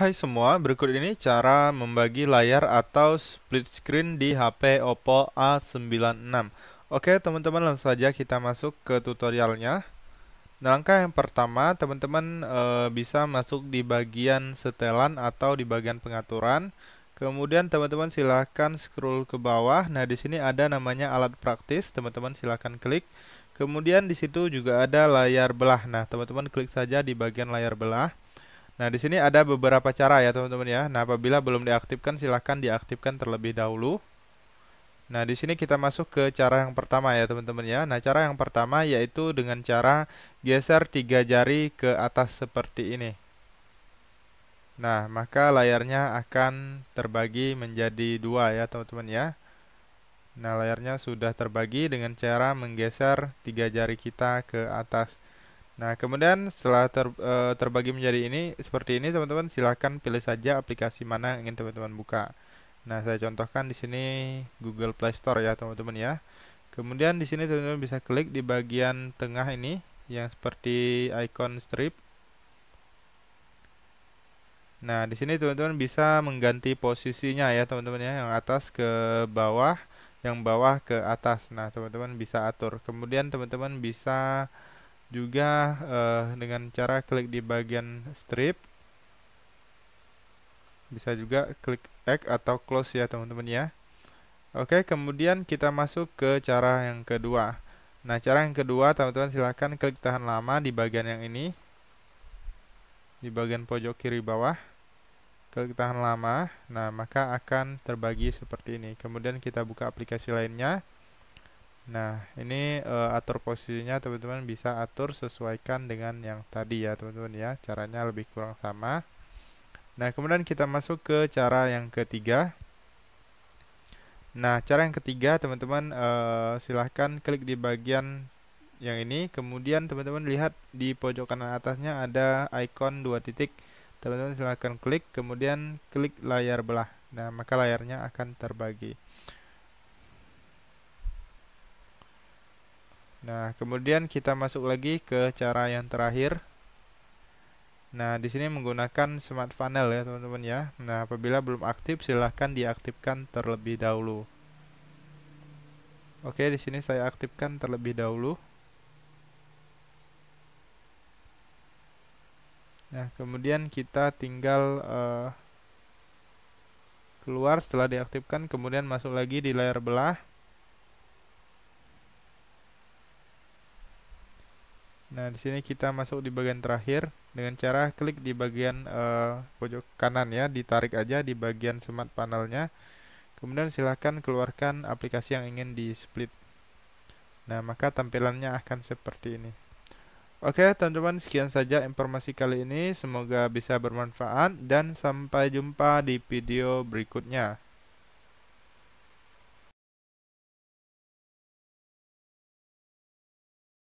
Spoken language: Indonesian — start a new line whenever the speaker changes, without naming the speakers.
Hai semua, berikut ini cara membagi layar atau split screen di HP Oppo A96 Oke teman-teman langsung saja kita masuk ke tutorialnya Nah langkah yang pertama teman-teman e, bisa masuk di bagian setelan atau di bagian pengaturan Kemudian teman-teman silahkan scroll ke bawah Nah di sini ada namanya alat praktis, teman-teman silahkan klik Kemudian di situ juga ada layar belah Nah teman-teman klik saja di bagian layar belah Nah, di sini ada beberapa cara ya, teman-teman ya. Nah, apabila belum diaktifkan silahkan diaktifkan terlebih dahulu. Nah, di sini kita masuk ke cara yang pertama ya, teman-teman ya. Nah, cara yang pertama yaitu dengan cara geser tiga jari ke atas seperti ini. Nah, maka layarnya akan terbagi menjadi dua ya, teman-teman ya. Nah, layarnya sudah terbagi dengan cara menggeser tiga jari kita ke atas. Nah, kemudian setelah ter, e, terbagi menjadi ini seperti ini, teman-teman silahkan pilih saja aplikasi mana yang ingin teman-teman buka. Nah, saya contohkan di sini Google Play Store ya, teman-teman ya. Kemudian di sini teman-teman bisa klik di bagian tengah ini yang seperti icon strip. Nah, di sini teman-teman bisa mengganti posisinya ya, teman-teman ya, yang atas ke bawah, yang bawah ke atas. Nah, teman-teman bisa atur. Kemudian teman-teman bisa juga uh, dengan cara klik di bagian strip bisa juga klik X atau close ya teman-teman ya Oke kemudian kita masuk ke cara yang kedua Nah cara yang kedua teman-teman silahkan klik tahan lama di bagian yang ini di bagian pojok kiri bawah klik tahan lama nah maka akan terbagi seperti ini kemudian kita buka aplikasi lainnya Nah, ini uh, atur posisinya teman-teman bisa atur sesuaikan dengan yang tadi ya teman-teman ya. Caranya lebih kurang sama. Nah, kemudian kita masuk ke cara yang ketiga. Nah, cara yang ketiga teman-teman uh, silahkan klik di bagian yang ini. Kemudian teman-teman lihat di pojok kanan atasnya ada icon dua titik. Teman-teman silahkan klik, kemudian klik layar belah. Nah, maka layarnya akan terbagi. Nah, kemudian kita masuk lagi ke cara yang terakhir. Nah, di sini menggunakan smart Panel ya, teman-teman ya. Nah, apabila belum aktif silahkan diaktifkan terlebih dahulu. Oke, di sini saya aktifkan terlebih dahulu. Nah, kemudian kita tinggal uh, keluar setelah diaktifkan, kemudian masuk lagi di layar belah. Nah, di sini kita masuk di bagian terakhir dengan cara klik di bagian uh, pojok kanan ya, ditarik aja di bagian smart panelnya. Kemudian silahkan keluarkan aplikasi yang ingin di split. Nah, maka tampilannya akan seperti ini. Oke, teman-teman, sekian saja informasi kali ini. Semoga bisa bermanfaat dan sampai jumpa di video berikutnya.